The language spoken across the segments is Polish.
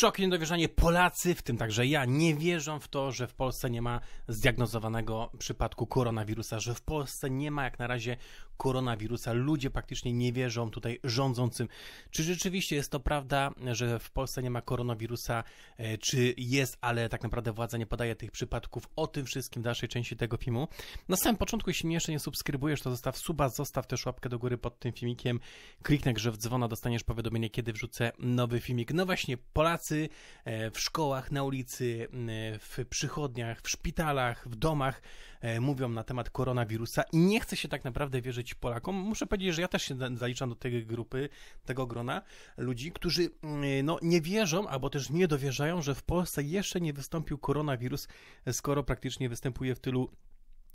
Szok i niedowierzanie. Polacy, w tym także ja, nie wierzą w to, że w Polsce nie ma zdiagnozowanego przypadku koronawirusa, że w Polsce nie ma jak na razie koronawirusa. Ludzie praktycznie nie wierzą tutaj rządzącym. Czy rzeczywiście jest to prawda, że w Polsce nie ma koronawirusa? E, czy jest, ale tak naprawdę władza nie podaje tych przypadków? O tym wszystkim w dalszej części tego filmu. Na samym początku, jeśli mnie jeszcze nie subskrybujesz, to zostaw suba, zostaw też łapkę do góry pod tym filmikiem. Kliknę że w dzwona, dostaniesz powiadomienie, kiedy wrzucę nowy filmik. No właśnie, Polacy e, w szkołach, na ulicy, w przychodniach, w szpitalach, w domach e, mówią na temat koronawirusa i nie chce się tak naprawdę wierzyć Polakom. Muszę powiedzieć, że ja też się zaliczam do tej grupy, tego grona ludzi, którzy mm, no, nie wierzą albo też nie dowierzają, że w Polsce jeszcze nie wystąpił koronawirus, skoro praktycznie występuje w tylu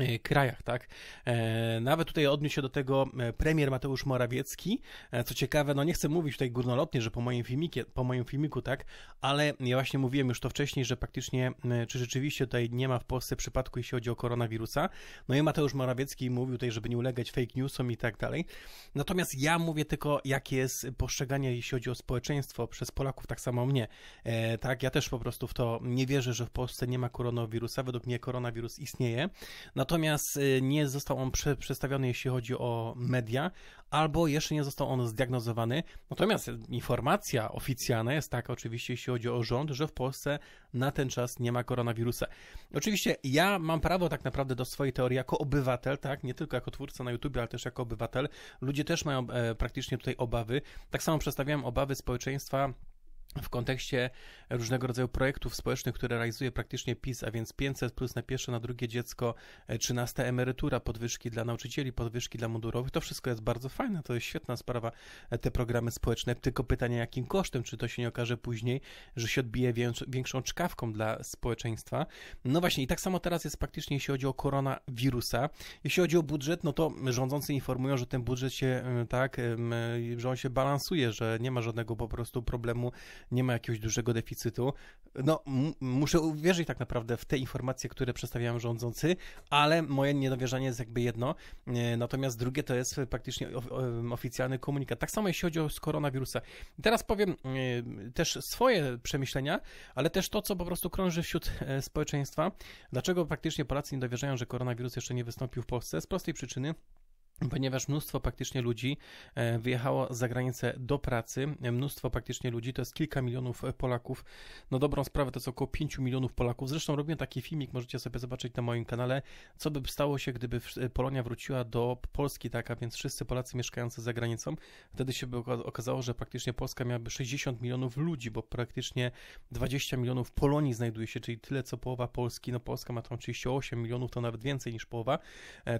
E, krajach, tak. E, nawet tutaj odniósł się do tego e, premier Mateusz Morawiecki. Co ciekawe, no nie chcę mówić tutaj górnolotnie, że po moim filmiku, po moim filmiku, tak, ale ja właśnie mówiłem już to wcześniej, że praktycznie, czy rzeczywiście tutaj nie ma w Polsce przypadku, jeśli chodzi o koronawirusa. No i Mateusz Morawiecki mówił tutaj, żeby nie ulegać fake newsom i tak dalej. Natomiast ja mówię tylko, jakie jest postrzeganie, jeśli chodzi o społeczeństwo przez Polaków, tak samo mnie. Tak, ja też po prostu w to nie wierzę, że w Polsce nie ma koronawirusa. Według mnie koronawirus istnieje. No Natomiast y, nie został on przedstawiony, jeśli chodzi o media, albo jeszcze nie został on zdiagnozowany. Natomiast informacja oficjalna jest taka, oczywiście, jeśli chodzi o rząd, że w Polsce na ten czas nie ma koronawirusa. Oczywiście ja mam prawo tak naprawdę do swojej teorii jako obywatel, tak, nie tylko jako twórca na YouTube, ale też jako obywatel. Ludzie też mają e, praktycznie tutaj obawy. Tak samo przedstawiałem obawy społeczeństwa w kontekście różnego rodzaju projektów społecznych, które realizuje praktycznie PiS, a więc 500 plus na pierwsze, na drugie dziecko, 13 e, emerytura, podwyżki dla nauczycieli, podwyżki dla mundurowych, to wszystko jest bardzo fajne, to jest świetna sprawa, e, te programy społeczne, tylko pytanie jakim kosztem, czy to się nie okaże później, że się odbije większą czkawką dla społeczeństwa. No właśnie i tak samo teraz jest praktycznie, jeśli chodzi o koronawirusa. Jeśli chodzi o budżet, no to rządzący informują, że ten budżet się e, tak, że on się balansuje, że nie ma żadnego po prostu problemu nie ma jakiegoś dużego deficytu. No, muszę uwierzyć tak naprawdę w te informacje, które przedstawiają rządzący, ale moje niedowierzanie jest jakby jedno. E, natomiast drugie to jest praktycznie oficjalny komunikat. Tak samo jeśli chodzi o koronawirusa. Teraz powiem e, też swoje przemyślenia, ale też to, co po prostu krąży wśród e, społeczeństwa. Dlaczego praktycznie Polacy nie dowierzają, że koronawirus jeszcze nie wystąpił w Polsce? Z prostej przyczyny ponieważ mnóstwo praktycznie ludzi e, wyjechało za granicę do pracy, mnóstwo praktycznie ludzi, to jest kilka milionów e, Polaków, no dobrą sprawę to jest około 5 milionów Polaków, zresztą robię taki filmik, możecie sobie zobaczyć na moim kanale, co by stało się, gdyby e, Polonia wróciła do Polski, tak, a więc wszyscy Polacy mieszkający za granicą, wtedy się by okazało, że praktycznie Polska miałaby 60 milionów ludzi, bo praktycznie 20 milionów Polonii znajduje się, czyli tyle co połowa Polski, no Polska ma tam 38 milionów, to nawet więcej niż połowa,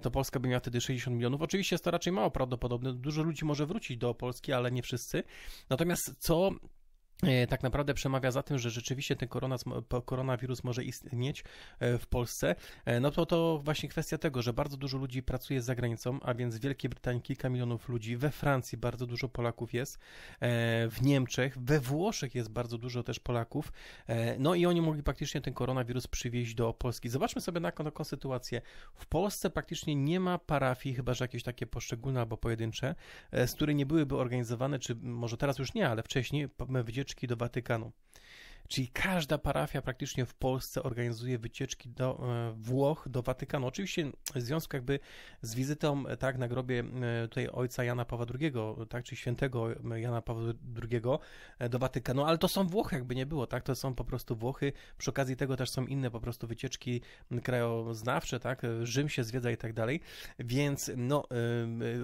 to Polska by miała wtedy 60 milionów, oczywiście jest to raczej mało prawdopodobne. Dużo ludzi może wrócić do Polski, ale nie wszyscy. Natomiast co E, tak naprawdę przemawia za tym, że rzeczywiście ten koronawirus może istnieć e, w Polsce, e, no to to właśnie kwestia tego, że bardzo dużo ludzi pracuje za granicą, a więc w Wielkiej Brytanii kilka milionów ludzi, we Francji bardzo dużo Polaków jest, w Niemczech, we Włoszech jest bardzo dużo też Polaków, no i oni mogli praktycznie ten koronawirus przywieźć do Polski. Zobaczmy sobie na taką sytuację. W Polsce praktycznie nie ma parafii, chyba że jakieś takie poszczególne albo pojedyncze, z której nie byłyby organizowane, czy może teraz już nie, ale wcześniej wycieczki ucieczki do Watykanu. Czyli każda parafia praktycznie w Polsce organizuje wycieczki do e, Włoch, do Watykanu. Oczywiście w związku jakby z wizytą e, tak na grobie e, tutaj ojca Jana Pawła II, tak, czy świętego Jana Pawła II do Watykanu, ale to są Włochy, jakby nie było, tak, to są po prostu Włochy. Przy okazji tego też są inne po prostu wycieczki krajoznawcze, tak, Rzym się zwiedza i tak dalej, więc no,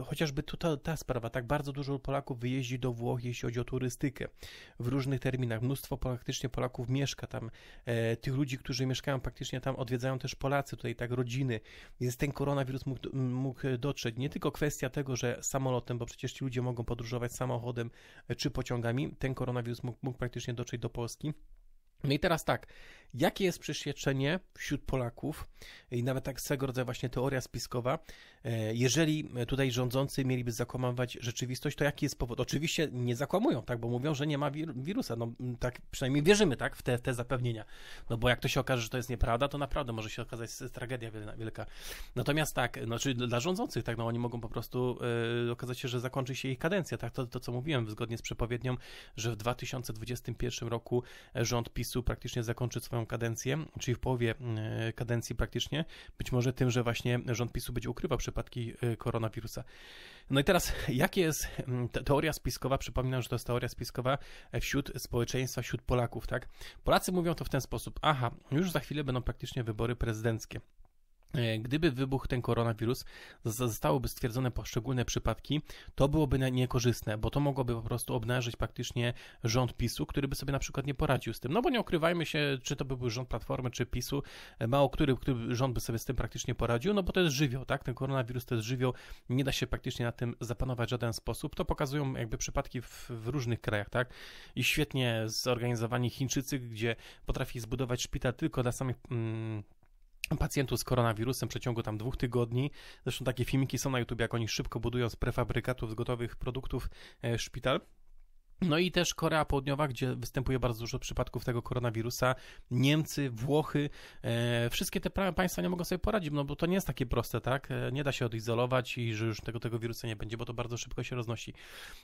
chociażby tutaj ta sprawa, tak, bardzo dużo Polaków wyjeździ do Włoch, jeśli chodzi o turystykę, w różnych terminach, mnóstwo praktycznie Polaków mieszka tam, e, tych ludzi, którzy mieszkają praktycznie tam, odwiedzają też Polacy, tutaj tak rodziny, więc ten koronawirus mógł, mógł dotrzeć. Nie tylko kwestia tego, że samolotem, bo przecież ci ludzie mogą podróżować samochodem czy pociągami, ten koronawirus mógł, mógł praktycznie dotrzeć do Polski. No i teraz tak, jakie jest przyświeczenie wśród Polaków i nawet tak swego rodzaju właśnie teoria spiskowa, e, jeżeli tutaj rządzący mieliby zakłamywać rzeczywistość, to jaki jest powód? Oczywiście nie zakłamują, tak, bo mówią, że nie ma wirusa, no mm, tak przynajmniej wierzymy, tak, w te, te zapewnienia, no bo jak to się okaże, że to jest nieprawda, to naprawdę może się okazać tragedia wielka. Natomiast tak, no, znaczy dla rządzących, tak, no oni mogą po prostu yy, okazać się, że zakończy się ich kadencja, tak, to, to co mówiłem zgodnie z przepowiednią, że w 2021 roku rząd PiS miejscu praktycznie zakończyć swoją kadencję, czyli w połowie e, kadencji praktycznie, być może tym, że właśnie rząd PiSu będzie ukrywał przypadki e, koronawirusa. No i teraz, jakie jest teoria spiskowa, przypominam, że to jest teoria spiskowa e, wśród społeczeństwa, wśród Polaków, tak? Polacy mówią to w ten sposób, aha, już za chwilę będą praktycznie wybory prezydenckie. E, gdyby wybuchł ten koronawirus, zostałyby stwierdzone poszczególne przypadki, to byłoby niekorzystne, bo to mogłoby po prostu obnażyć praktycznie rząd PiSu, który by sobie na przykład nie poradził z tym. No bo nie ukrywajmy się, czy to by był rząd Platformy, czy PiSu, e, mało który, który rząd by sobie z tym praktycznie poradził, no bo to jest żywioł, tak? Ten koronawirus to jest żywioł, nie da się praktycznie na tym zapanować w żaden sposób. To pokazują jakby przypadki w, w różnych krajach, tak? I świetnie zorganizowani Chińczycy, gdzie potrafi zbudować szpital tylko dla samych... Mm, pacjentów z koronawirusem w przeciągu tam dwóch tygodni. Zresztą takie filmiki są na YouTube, jak oni szybko budują z prefabrykatów, z gotowych produktów e, szpital. No i też Korea Południowa, gdzie występuje bardzo dużo przypadków tego koronawirusa. Niemcy, Włochy, e, wszystkie te państwa nie mogą sobie poradzić, no bo to nie jest takie proste, tak? E, nie da się odizolować i że już tego, tego wirusa nie będzie, bo to bardzo szybko się roznosi.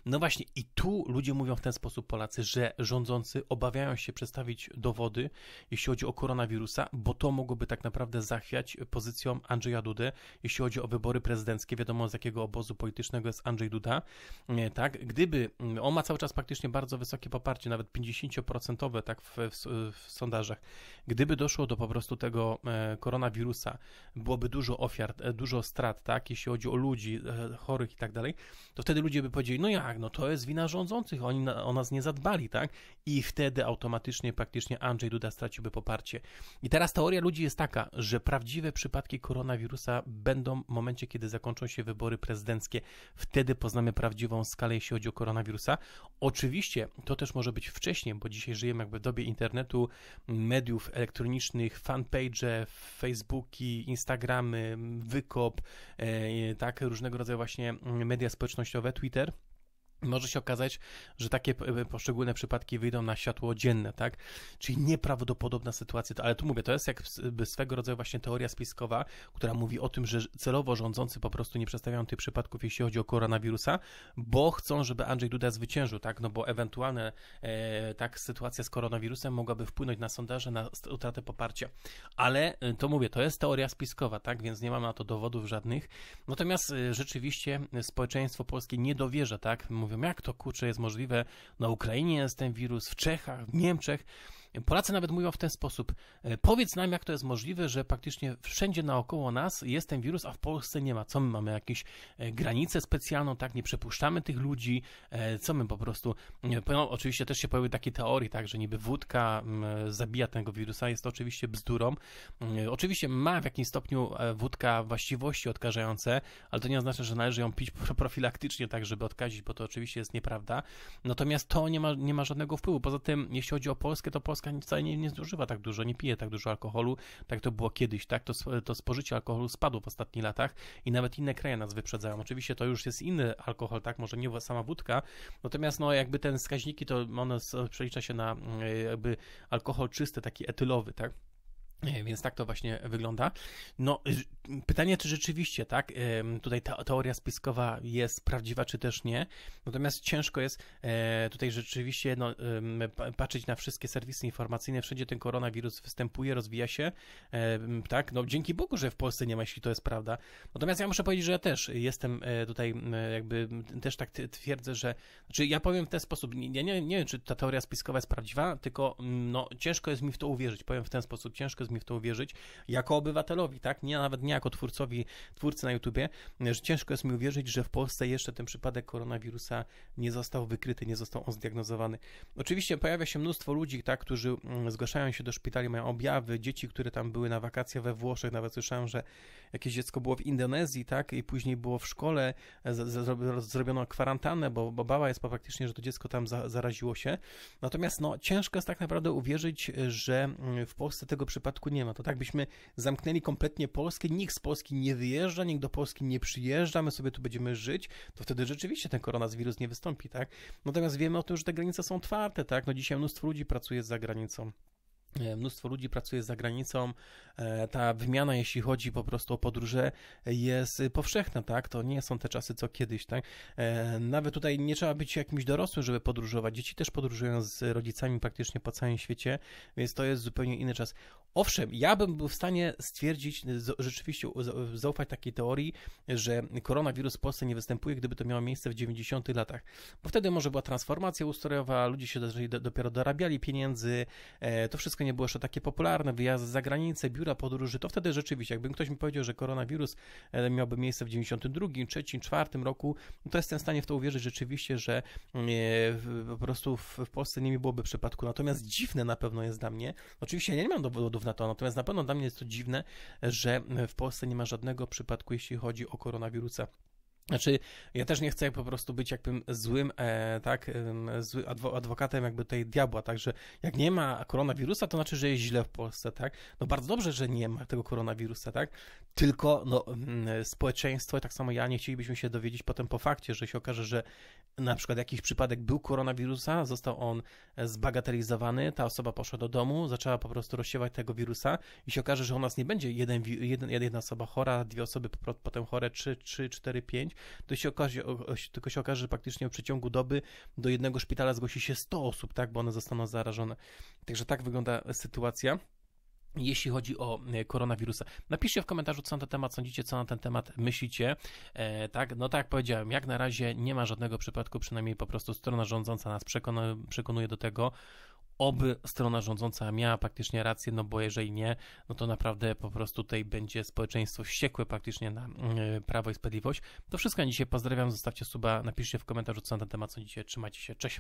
No właśnie i tu ludzie mówią w ten sposób Polacy, że rządzący obawiają się przedstawić dowody, jeśli chodzi o koronawirusa, bo to mogłoby tak naprawdę zachwiać pozycją Andrzeja Dudy, jeśli chodzi o wybory prezydenckie. Wiadomo z jakiego obozu politycznego jest Andrzej Duda, e, tak? Gdyby, mm, on ma cały czas faktycznie bardzo wysokie poparcie, nawet 50% tak w, w, w, sondażach. Gdyby doszło do po prostu tego e, koronawirusa, byłoby dużo ofiar, e, dużo strat, tak, jeśli chodzi o ludzi e, chorych i tak dalej, to wtedy ludzie by powiedzieli, no jak, no to jest wina rządzących, oni na, o nas nie zadbali, tak, i wtedy automatycznie praktycznie Andrzej Duda straciłby poparcie. I teraz teoria ludzi jest taka, że prawdziwe przypadki koronawirusa będą w momencie, kiedy zakończą się wybory prezydenckie, wtedy poznamy prawdziwą skalę, jeśli chodzi o koronawirusa. O Oczywiście to też może być wcześniej, bo dzisiaj żyjemy jakby w dobie internetu, mediów elektronicznych, fanpage, Facebooki, Instagramy, Wykop, e, tak, różnego rodzaju właśnie media społecznościowe, Twitter może się okazać, że takie e, e, poszczególne przypadki wyjdą na światło dzienne, tak? Czyli nieprawdopodobna sytuacja, ale tu mówię, to jest jakby swego rodzaju właśnie teoria spiskowa, która mówi o tym, że celowo rządzący po prostu nie przedstawiają tych przypadków, jeśli chodzi o koronawirusa, bo chcą, żeby Andrzej Duda zwyciężył, tak? No bo ewentualne e, tak sytuacja z koronawirusem mogłaby wpłynąć na sondaże, na utratę poparcia. Ale e, to mówię, to jest teoria spiskowa, tak? Więc nie mam na to dowodów żadnych. Natomiast rzeczywiście społeczeństwo polskie nie dowierza, tak? mówią, jak to kurczę jest możliwe, na Ukrainie jest ten wirus, w Czechach, w Niemczech, Polacy nawet mówią w ten sposób. E, powiedz nam, jak to jest możliwe, że praktycznie wszędzie naokoło nas jest ten wirus, a w Polsce nie ma. Co my mamy jakieś e, granicę specjalną, tak? Nie przepuszczamy tych ludzi. E, co my po prostu. No, oczywiście też się pojawiły takie teorie, tak, że niby wódka zabija tego wirusa. Jest to oczywiście bzdurą. Oczywiście ma w jakimś stopniu wódka właściwości odkażające, ale to nie oznacza, że należy ją pić profilaktycznie, tak, żeby odkazić, bo to oczywiście jest nieprawda. Natomiast to nie ma, nie ma żadnego wpływu. Poza tym, jeśli chodzi o Polskę, to Polska Polska wcale nie, nie zużywa tak dużo, nie pije tak dużo alkoholu, tak to było kiedyś, tak? To, to spożycie alkoholu spadło w ostatnich latach i nawet inne kraje nas wyprzedzają. Oczywiście to już jest inny alkohol, tak? Może nie sama wódka, natomiast no jakby ten wskaźniki to one przelicza się na mm, jakby alkohol czysty, taki etylowy, tak? E, więc tak to właśnie wygląda. No, y, pytanie, czy rzeczywiście, tak, tutaj ta teoria spiskowa jest prawdziwa, czy też nie. Natomiast ciężko jest e, tutaj rzeczywiście no, patrzeć na wszystkie serwisy informacyjne. Wszędzie ten koronawirus występuje, rozwija się. Tak, no dzięki Bogu, że w Polsce nie ma, jeśli to jest prawda. Natomiast ja muszę powiedzieć, że ja też jestem e, tutaj, jakby też tak twierdzę, że. Znaczy, ja powiem w ten sposób, ja nie, nie wiem, czy ta teoria spiskowa jest prawdziwa, tylko no, ciężko jest mi w to uwierzyć. Powiem w ten sposób, ciężko jest mi w to uwierzyć, jako obywatelowi, tak? Nie, nawet nie jako twórcowi, twórcy na YouTubie, e, że ciężko jest mi uwierzyć, że w Polsce jeszcze ten przypadek koronawirusa nie został wykryty, nie został on zdiagnozowany. Oczywiście pojawia się mnóstwo ludzi, tak, którzy mm, zgłaszają się do szpitali, mają objawy, dzieci, które tam były na wakacje we Włoszech, nawet słyszałem, że jakieś dziecko było w Indonezji, tak, i później było w szkole, e, zrobiono kwarantannę, bo, bo bała jest praktycznie, że to dziecko tam za, zaraziło się. Natomiast no, ciężko jest tak naprawdę uwierzyć, e, że mm, w Polsce tego przypadku przypadku nie ma. To tak byśmy zamknęli kompletnie Polskę, nikt z Polski nie wyjeżdża, nikt do Polski nie przyjeżdża, my sobie tu będziemy żyć, to wtedy rzeczywiście ten koronawirus nie wystąpi, tak? Natomiast wiemy o tym, że te granice są otwarte, tak? No dzisiaj mnóstwo ludzi pracuje za granicą. E, mnóstwo ludzi pracuje za granicą. E, ta wymiana, jeśli chodzi po prostu o podróże, jest powszechna, tak? To nie są te czasy co kiedyś, tak? E, nawet tutaj nie trzeba być jakimś dorosłym, żeby podróżować. Dzieci też podróżują z rodzicami praktycznie po całym świecie, więc to jest zupełnie inny czas. Owszem, ja bym był w stanie stwierdzić, rzeczywiście zaufać takiej teorii, że koronawirus w Polsce nie występuje, gdyby to miało miejsce w 90 latach, bo wtedy może była transformacja ustrojowa, ludzie się dopiero dorabiali pieniędzy, to wszystko Polska nie było jeszcze takie popularne, wyjazd za granicę, biura podróży, to wtedy rzeczywiście, jakbym ktoś mi powiedział, że koronawirus e, miałby miejsce w 92, 3, 4 roku, no to jestem w stanie w to uwierzyć rzeczywiście, że e, po prostu w Polsce nie byłoby przypadku. Natomiast dziwne na pewno jest dla mnie, oczywiście ja nie mam dowodów na to, natomiast na pewno dla mnie jest to dziwne, że w Polsce nie ma żadnego przypadku, jeśli chodzi o koronawirusa. Znaczy, ja też nie chcę po prostu być jakbym złym, e, tak, zły adwokatem jakby tej diabła, także jak nie ma koronawirusa, to znaczy, że jest źle w Polsce, tak? No bardzo dobrze, że nie ma tego koronawirusa, tak? Tylko, no, społeczeństwo, tak samo ja, nie chcielibyśmy się dowiedzieć potem po fakcie, że się okaże, że na przykład jakiś przypadek był koronawirusa, został on zbagatelizowany, ta osoba poszła do domu, zaczęła po prostu rozsiewać tego wirusa i się okaże, że u nas nie będzie jeden, jeden jedna osoba chora, dwie osoby potem chore, trzy, trzy, cztery, pięć, to się okaże, tylko się okaże, że praktycznie w przeciągu doby do jednego szpitala zgłosi się 100 osób, tak, bo one zostaną zarażone. Także tak wygląda sytuacja jeśli chodzi o e, koronawirusa. Napiszcie w komentarzu, co na ten temat sądzicie, co na ten temat myślicie. E, tak, no tak jak powiedziałem, jak na razie nie ma żadnego przypadku, przynajmniej po prostu strona rządząca nas przekonuje do tego, oby strona rządząca miała praktycznie rację, no bo jeżeli nie, no to naprawdę po prostu tutaj będzie społeczeństwo wściekłe praktycznie na mm, e, Prawo i Sprawiedliwość. To wszystko na dzisiaj. Pozdrawiam, zostawcie suba, napiszcie w komentarzu co na ten temat co dzisiaj. Trzymajcie się, cześć!